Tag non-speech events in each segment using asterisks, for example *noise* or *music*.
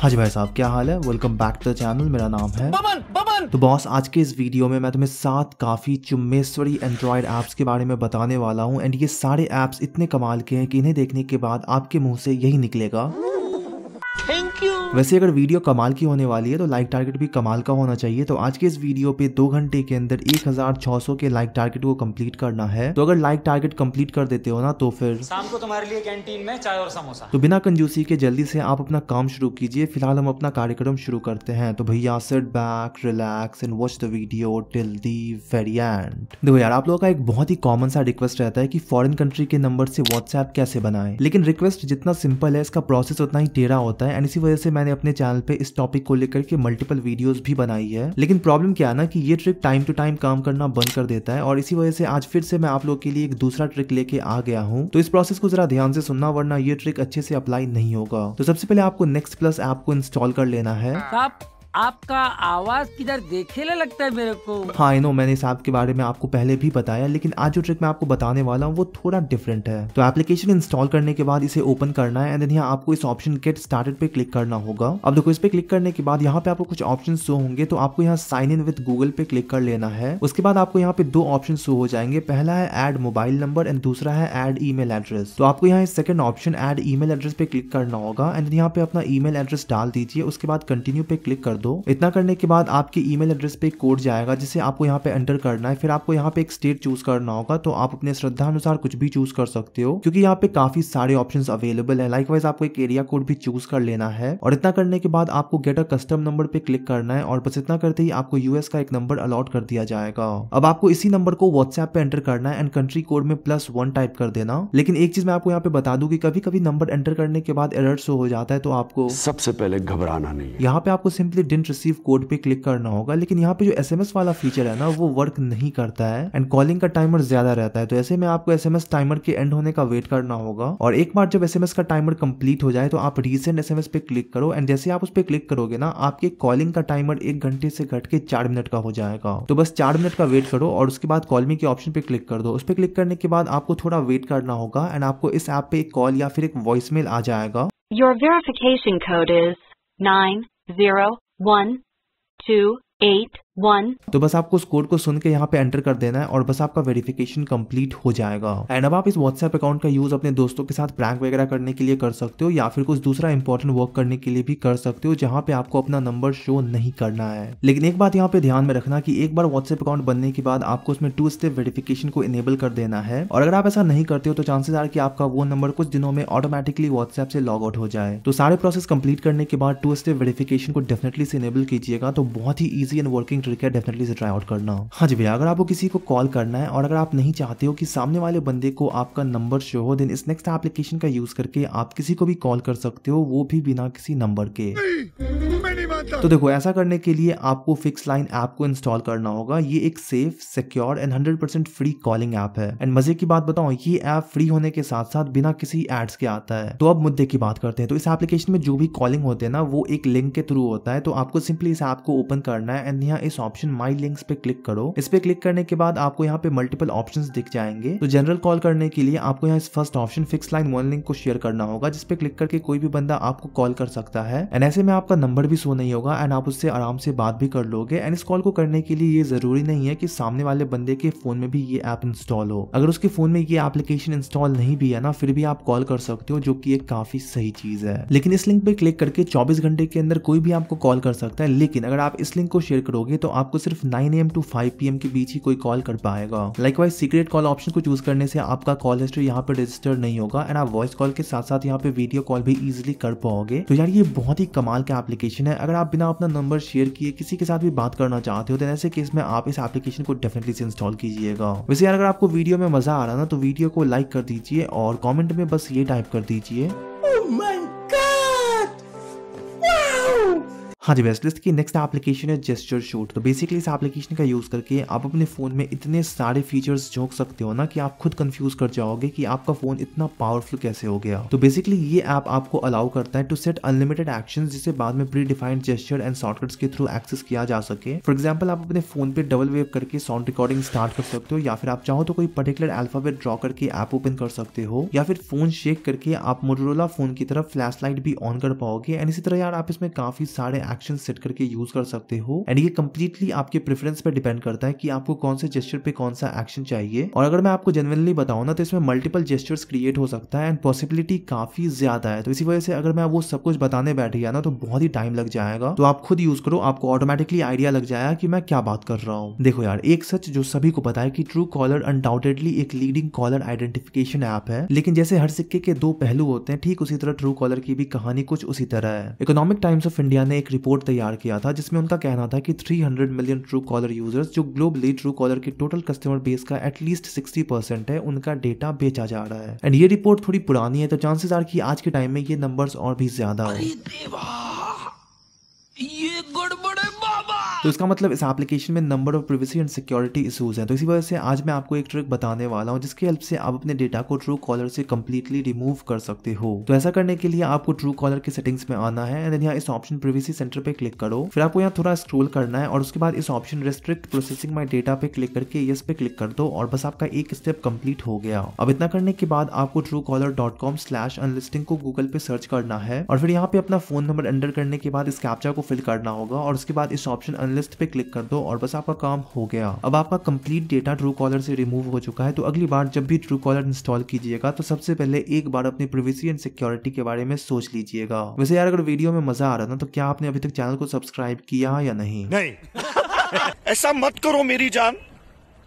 हाँ जी भाई साहब क्या हाल है welcome back to the channel मेरा नाम है बबन बबन तो बॉस आज के इस वीडियो में मैं तुम्हें सात काफी चुम्बेश्वरी एंड्रॉयड ऐप्स के बारे में बताने वाला हूँ एंड ये सारे ऐप्स इतने कमाल के हैं कि इन्हें देखने के बाद आपके मुंह से यही निकलेगा वैसे अगर वीडियो कमाल की होने वाली है तो लाइक टारगेट भी कमाल का होना चाहिए तो आज के इस वीडियो पे दो घंटे के अंदर 1600 के लाइक टारगेट को कंप्लीट करना है तो अगर लाइक टारगेट कंप्लीट कर देते हो ना तो फिर शाम को तुम्हारे लिए कैंटीन में चाय और समोसा तो बिना कंजूसी के जल्दी से आप अपना काम शुरू कीजिए फिलहाल हम अपना कार्यक्रम शुरू करते हैं तो भैया sit back relax and watch the video till the very end देखो यार आप लोगों का एक बहुत ही कॉमन सा रिक्वेस्ट रहता है की फॉरन कंट्री के नंबर से व्हाट्सएप कैसे बनाए लेकिन रिक्वेस्ट जितना सिंपल है इसका प्रोसेस उतना ही टेरा होता है एंड इसी वजह से मैं मैंने अपने चैनल पे इस टॉपिक को लेकर के मल्टीपल वीडियोस भी बनाई है लेकिन प्रॉब्लम क्या ना कि ये ट्रिक टाइम टू टाइम काम करना बंद कर देता है और इसी वजह से आज फिर से मैं आप लोग के लिए एक दूसरा ट्रिक लेके आ गया हूँ तो इस प्रोसेस को जरा ध्यान से सुनना वरना ये ट्रिक अच्छे से अप्लाई नहीं होगा तो सबसे पहले आपको नेक्स्ट प्लस ऐप को इंस्टॉल कर लेना है आपका आवाज किधर देखेला लगता है मेरे को हाँ इनो मैंने इस ऐप के बारे में आपको पहले भी बताया लेकिन आज जो ट्रिक मैं आपको बताने वाला हूँ वो थोड़ा डिफरेंट है तो एप्लीकेशन इंस्टॉल करने के बाद इसे ओपन करना है एंड यहाँ आपको इस ऑप्शन गेट स्टार्टेड पे क्लिक करना होगा अब देखो इस पे क्लिक करने के बाद यहाँ पे आपको कुछ ऑप्शन शो होंगे तो आपको यहाँ साइन इन विद गूगल पे क्लिक कर लेना है उसके बाद आपको यहाँ पे दो ऑप्शन शो हो जाएंगे पहला है एड मोबाइल नंबर एंड दूसरा है एड ई एड्रेस तो आपको यहाँ second option add e address पे क्लिक करना होगा एंड यहाँ पे अपना ई एड्रेस डाल दीजिए उसके बाद कंटिन्यू पे क्लिक कर दो इतना करने के बाद आपके ईमेल एड्रेस पे कोड जाएगा जिसे आपको यहाँ पे एंटर करना है फिर आपको यहाँ पे एक स्टेट चूज करना होगा तो आप अपने श्रद्धा अनुसार कुछ भी चूज कर सकते हो क्योंकि यहाँ पे काफी सारे ऑप्शन अवेलेबल है लाइकवाइज आपको एक एरिया कोड भी चूज कर लेना है और इतना करने के बाद आपको गेट अ कस्टम नंबर पे क्लिक करना है और बस इतना करते ही आपको यूएस का एक नंबर अलॉट कर दिया जाएगा अब आपको इसी नंबर को व्हाट्सएप पे एंटर करना है एंड कंट्री कोड में प्लस वन टाइप कर देना लेकिन एक चीज मैं आपको यहाँ पे बता दू की कभी कभी नंबर एंटर करने के बाद एरर हो जाता है तो आपको सबसे पहले घबराना नहीं यहाँ पे आपको सिंपली डिंट रिसीव कोड पे क्लिक करना होगा लेकिन यहाँ पे जो एस वाला फीचर है ना वो वर्क नहीं करता है एंड कॉलिंग का टाइमर ज्यादा रहता है तो ऐसे में आपको एस टाइमर के एंड होने का वेट करना होगा और एक बार जब एस का टाइमर कंप्लीट हो जाए तो आप रिसेंट एस पे क्लिक करो एंड जैसे आप उस पर क्लिक करोगे ना आपके कॉलिंग का टाइमर एक घंटे से घट के चार मिनट का हो जाएगा तो बस चार मिनट का वेट करो और उसके बाद कॉल मी के ऑप्शन पे क्लिक कर दो उस पर क्लिक करने के बाद आपको थोड़ा वेट करना होगा एंड आपको इस ऐप पे एक कॉल या फिर एक वॉइस मेल आ जाएगा Your verification code is 90 1, 2, 8, one तो बस आपको उस कोड को सुन के यहाँ पे एंटर कर देना है और बस आपका वेरिफिकेशन कंप्लीट हो जाएगा एंड अब आप इस व्हाट्सएप अकाउंट का यूज अपने दोस्तों के साथ प्रैंक वगैरह करने के लिए कर सकते हो या फिर कुछ दूसरा इंपॉर्टेंट वर्क करने के लिए भी कर सकते हो जहाँ पे आपको अपना नंबर शो नहीं करना है लेकिन एक बात यहाँ पे ध्यान में रखना की एक बार व्हाट्सएप अकाउंट बनने के बाद आपको उसमें टू स्टेप वेरिफिकेशन को इनेबल कर देना है और अगर आप ऐसा नहीं करते हो तो चांसेस आर की आपका वो नंबर कुछ दिनों में ऑटोमेटिकली व्हाट्सएप से लॉग आउट हो जाए तो सारे प्रोसेस कंप्लीट करने के बाद टू स्टेप वेरिफिकेशन को डेफिनेटली से इनेबल कीजिएगा तो बहुत ही easy and working skipping trick है डेफिनेटली इसे ट्राई आउट करना हाँ जी भैया अगर आपको किसी को कॉल करना है और अगर आप नहीं चाहते हो कि सामने वाले बंदे को आपका नंबर शो हो देन इस नेक्स्ट एप्लीकेशन का यूज करके आप किसी को भी कॉल कर सकते हो वो भी बिना किसी नंबर के तो देखो ऐसा करने के लिए आपको फिक्स लाइन ऐप को इंस्टॉल करना होगा ये एक safe secure and hundred percent free calling app है एंड मजे की बात बताऊं ये ऐप फ्री होने के साथ साथ बिना किसी एड्स के आता है तो अब मुद्दे की बात करते हैं तो इस एप्लीकेशन में जो भी कॉलिंग होते हैं ना वो एक लिंक के थ्रू होता है तो आपको सिंपली इस ऐप को ओपन करना है एंड यहाँ इस ऑप्शन माई लिंक पे क्लिक करो इस पे क्लिक करने के बाद आपको यहाँ पे मल्टीपल ऑप्शन दिख जाएंगे तो जनरल कॉल करने के लिए आपको यहाँ इस first option fix line one link को शेयर करना होगा जिसपे क्लिक करके कोई भी बंदा आपको कॉल कर सकता है एंड ऐसे में आपका नंबर भी सो नहीं होगा एंड आप उससे आराम से बात भी कर लोगे एंड इस कॉल को करने के लिए ये जरूरी नहीं है कि सामने वाले बंदे के फोन में भी ये ऐप इंस्टॉल हो अगर उसके फोन में ये एप्लीकेशन इंस्टॉल नहीं भी है ना फिर भी आप कॉल कर सकते हो जो की एक काफी सही चीज है लेकिन इस लिंक पे क्लिक करके चौबीस घंटे के अंदर कोई भी आपको कॉल कर सकता है लेकिन अगर आप इस लिंक को शेयर करोगे तो आपको सिर्फ nine M to five P के बीच ही कोई कॉल कर पाएगा लाइकवाइज सीक्रेट कॉल ऑप्शन को चूज करने से आपका कॉल हिस्ट्री यहाँ पे रजिस्टर नहीं होगा एंड आप वॉइस कॉल के साथ साथ यहाँ पे वीडियो कॉल भी इजिली कर पाओगे तो यार ये बहुत ही कमाल का एप्लीकेशन है अगर आप बिना अपना नंबर शेयर किए किसी के साथ भी बात करना चाहते हो तो ऐसे केस में आप इस एप्लीकेशन को डेफिनेटली से इंस्टॉल कीजिएगा वैसे यार अगर आपको वीडियो में मजा आ रहा ना तो वीडियो को लाइक कर दीजिए और कॉमेंट में बस ये टाइप कर दीजिए oh हाँ जी वेस्ट लिस्ट की नेक्स्ट एप्लीकेशन है जेस्टर शूट तो बेसिकली इस एप्लीकेशन का यूज़ करके आप अपने फ़ोन में इतने सारे फीचर्स झोंक सकते हो ना कि आप खुद कंफ्यूज कर जाओगे कि आपका फ़ोन इतना पावरफुल कैसे हो गया तो बेसिकली ये ऐप आपको अलाउ करता है टू सेट अनलिमिटेड एक्शन जिसे बाद में predefined gesture and shortcuts के थ्रू एक्सेस किया जा सके फॉर एग्जाम्पल आप अपने फोन पे डबल वेव करके साउंड रिकॉर्डिंग स्टार्ट कर सकते हो या फिर आप चाहो तो कोई पर्टिकुलर अल्फाबेट ड्रॉ करके ऐप ओपन कर सकते हो या फिर फोन शेक करके आप मोटरोला फोन की तरफ फ्लैश लाइट भी ऑन कर पाओगे एंड इसी तरह यार आप इसमें काफी सारे एक्शन सेट करके यूज कर सकते हो एंड ये कम्प्लीटली आपके प्रेफरेंस पे डिपेंड करता है कि आपको कौन से जेस्टर पे कौन सा एक्शन चाहिए और अगर मैं आपको जनरली बताऊँ ना तो इसमें मल्टीपल जेस्टर्स क्रिएट हो सकता है एंड पॉसिबिलिटी काफी ज्यादा है तो इसी वजह से अगर मैं वो सब कुछ बताने बैठ गया ना तो बहुत ही टाइम लग जाएगा तो आप खुद यूज करो आपको ऑटोमेटिकली आइडिया लग जाएगा कि मैं क्या बात कर रहा हूँ देखो यार एक सच जो सभी को पता है कि ट्रू कॉलर अनडाउटेडली एक लीडिंग कॉलर आइडेंटिफिकेशन ऐप है लेकिन जैसे हर सिक्के के दो पहलू होते हैं ठीक उसी तरह ट्रू कॉलर की भी कहानी कुछ उसी तरह है इकोनॉमिक टाइम्स ऑफ इंडिया ने एक रिपोर्ट तैयार किया था जिसमें उनका कहना था कि 300 मिलियन ट्रू कॉलर यूजर्स जो ग्लोबली ट्रू कॉलर के टोटल कस्टमर बेस का एटलीस्ट 60 परसेंट है उनका डेटा बेचा जा रहा है एंड ये रिपोर्ट थोड़ी पुरानी है तो चांसेस आर कि आज के टाइम में ये नंबर्स और भी ज्यादा हो ये गड़बड़ तो इसका मतलब इस एप्लीकेशन में number of privacy and security issues हैं तो इसी वजह से आज मैं आपको एक ट्रिक बताने वाला हूँ जिसकी हेल्प से आप अपने डेटा को ट्रू कॉलर से कम्प्लीटली रिमूव कर सकते हो तो ऐसा करने के लिए आपको ट्रू कॉलर की सेटिंग्स में आना है एंड यहाँ इस ऑप्शन प्रिवेसी सेंटर पे क्लिक करो फिर आपको यहाँ थोड़ा स्क्रोल करना है और उसके बाद इस option restrict processing my data पे क्लिक करके यस पे क्लिक कर दो और बस आपका एक स्टेप कम्प्लीट हो गया अब इतना करने के बाद आपको Truecaller dot com slash unlisting को गूगल पे सर्च करना है और फिर यहाँ पे अपना फोन नंबर एंटर करने के बाद इस कैप्चा को फिल करना होगा और उसके बाद इस ऑप्शन अनलिस्ट पे क्लिक कर दो और बस आपका काम हो गया अब आपका कंप्लीट डेटा ट्रू कॉलर से रिमूव हो चुका है तो अगली बार जब भी ट्रू कॉलर इंस्टॉल कीजिएगा तो सबसे पहले एक बार अपनी प्रिवेसी एंड सिक्योरिटी के बारे में सोच लीजिएगा वैसे यार अगर वीडियो में मजा आ रहा था तो क्या आपने अभी तक चैनल को सब्सक्राइब किया या नहीं। *laughs* ऐसा मत करो मेरी जान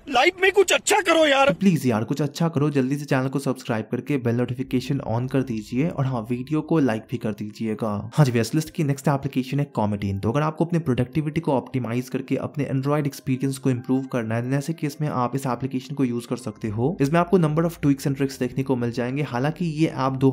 लाइफ में कुछ अच्छा करो यार तो प्लीज यार कुछ अच्छा करो जल्दी से चैनल को सब्सक्राइब करके बेल नोटिफिकेशन ऑन कर दीजिए और हाँ वीडियो को लाइक भी कर दीजिएगा हाँ जी वेस्टलिस्ट की नेक्स्ट एप्लीकेशन है कॉमेडीन तो अगर आपको अपने प्रोडक्टिविटी को ऑप्टिमाइज करके अपने एंड्रॉइड एक्सपीरियंस को इम्प्रूव करना है ऐसे केस में आप इस एप्लीकेशन को यूज कर सकते हो इसमें आपको number of tweaks and tricks देखने को मिल जाएंगे हालांकि ये ऐप दो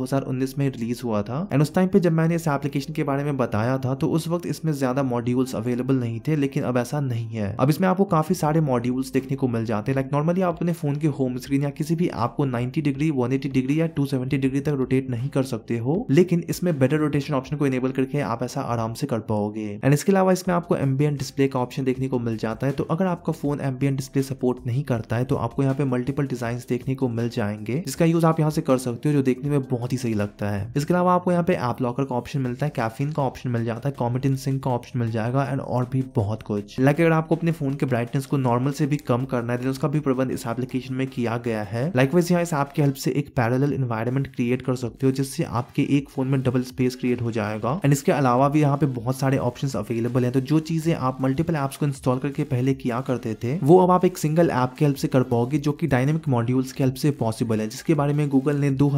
में रिलीज हुआ था एंड उस टाइम पे जब मैंने इस एप्लीकेशन के बारे में बताया था तो उस वक्त इसमें ज्यादा मॉड्यूल्स अवेलेबल नहीं थे लेकिन अब ऐसा नहीं है अब इसमें आपको काफी सारे मॉड्यूल्स देखने को मिल मिल जाते हैं लाइक नॉर्मली आप अपने फ़ोन के होम स्क्रीन या किसी भी ऐप को 90 डिग्री 180 डिग्री या 270 डिग्री तक रोटेट नहीं कर सकते हो लेकिन इसमें बेटर रोटेशन ऑप्शन को इनेबल करके आप ऐसा आराम से कर पाओगे एंड इसके अलावा इसमें आपको एम्बियन डिस्प्ले का ऑप्शन देखने को मिल जाता है तो अगर आपका फोन एम्बियन डिस्प्ले सपोर्ट नहीं करता है तो आपको यहाँ पे मल्टीपल डिजाइन देखने को मिल जाएंगे जिसका यूज आप यहाँ से कर सकते हो जो देखने में बहुत ही सही लगता है इसके अलावा आपको यहाँ पे एप लॉकर का ऑप्शन मिलता है कैफिन का ऑप्शन मिल जाता है कॉमेटिन सिंह का ऑप्शन मिल जाएगा एंड और भी बहुत कुछ लाइक अगर आपको अपने फोन के ब्राइटनेस को नॉर्मल से भी कम करना करना है उसका भी प्रबंध इस एप्लीकेशन में किया गया है लाइकवाइज यहाँ इस ऐप की हेल्प से एक पैरल इन्वायरमेंट क्रिएट कर सकते हो जिससे आपके एक फोन में डबल स्पेस क्रिएट हो जाएगा एंड इसके अलावा भी यहाँ पे बहुत सारे ऑप्शन अवेलेबल है तो जो चीजें आप मल्टीपल एप्स को इंस्टॉल करके पहले किया करते थे वो अब आप एक सिंगल ऐप की हेल्प से कर पाओगे जो की डायनेमिक मॉड्यूल्स की हेल्प से पॉसिबल है जिसके बारे में गूगल ने दो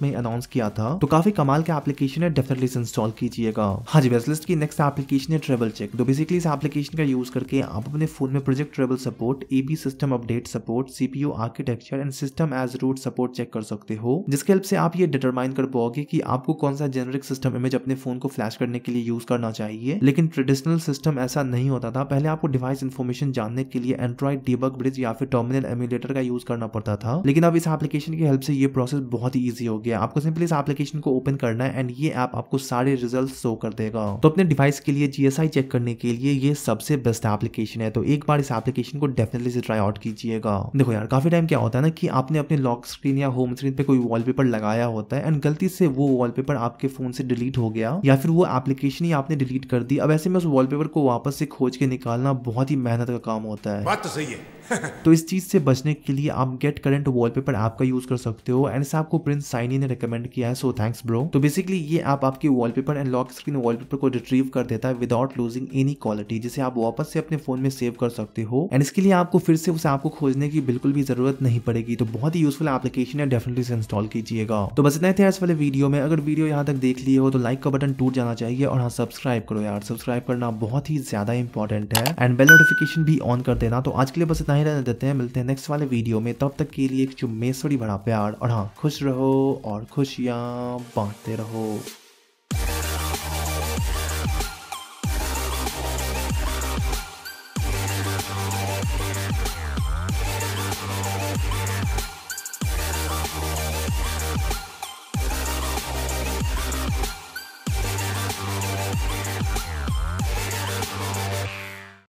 में अनाउंस किया था तो काफी कमाल का एप्लीकेशन है डेफिनेटली इंस्टॉल कीजिएगा हाँ जी वेस्टलिस्ट की नेक्स्ट एप्लीकेशन है ट्रेवल चेक तो बेसिकली इस एप्लीकेशन का यूज करके आप अपने फोन में project Treble support A B system update support CPU architecture and system as root support check कर सकते हो जिसके हेल्प से आप ये डिटरमाइन कर पाओगे कि आपको कौन सा जेनरिक सिस्टम इमेज अपने फोन को फ्लैश करने के लिए यूज करना चाहिए लेकिन ट्रेडिशनल सिस्टम ऐसा नहीं होता था पहले आपको डिवाइस इन्फॉर्मेशन जानने के लिए एंड्रॉइड डीबग ब्रिज या फिर टर्मिनल एम्यूलेटर का यूज करना पड़ता था लेकिन अब इस एप्लीकेशन की हेल्प से ये प्रोसेस बहुत ही ईजी हो गया आपको सिंपली इस एप्लीकेशन को ओपन करना है एंड ये ऐप आपको सारे रिजल्ट शो कर देगा तो अपने डिवाइस के लिए जीएसआई चेक करने के लिए ये सबसे बेस्ट एप्लीकेशन है तो एक बार इस एप्लीकेशन को डेफिनेटली ट्राई आउट कीजिएगा देखो यार काफी टाइम क्या होता है ना कि आपने अपने लॉक स्क्रीन या होम स्क्रीन पे कोई वॉलपेपर लगाया होता है एंड गलती से वो वॉलपेपर आपके फोन से डिलीट हो गया या फिर वो एप्लीकेशन ही आपने डिलीट कर दी अब ऐसे में उस वॉलपेपर को वापस से खोज के निकालना बहुत ही मेहनत का काम होता है बात तो सही है *laughs* तो इस चीज़ से बचने के लिए आप गेट करेंट वॉलपेपर ऐप का यूज कर सकते हो एंड इसे आपको प्रिंस साइनी ने रिकमेंड किया है सो थैंक्स ब्रो तो बेसिकली ये ऐप आपकी wallpaper and lock screen wallpaper को रिट्रीव कर देता है विदाउट लूजिंग एनी क्वालिटी जिसे आप वापस से अपने फोन में सेव कर सकते हो एंड इसके लिए आपको फिर से उस आपको को खोजने की बिल्कुल भी जरूरत नहीं पड़ेगी तो बहुत ही यूजफुल एप्लीकेशन है डेफिनेटली इसे इंस्टॉल कीजिएगा तो बस इतना थे इस वाले वीडियो में अगर वीडियो यहाँ तक देख लिए हो तो लाइक का बटन टूट जाना चाहिए और हाँ सब्सक्राइब करो यार सब्सक्राइब करना बहुत ही ज्यादा इंपॉर्टेंट है एंड बेल नोटिफिकेशन भी ऑन कर देना तो आज के लिए बस इतना ही रहने देते हैं मिलते हैं नेक्स्ट वाले वीडियो में तब तक के लिए एक चुम्बेश्वरी बड़ा प्यार और हाँ खुश रहो और खुशियाँ बांटते रहो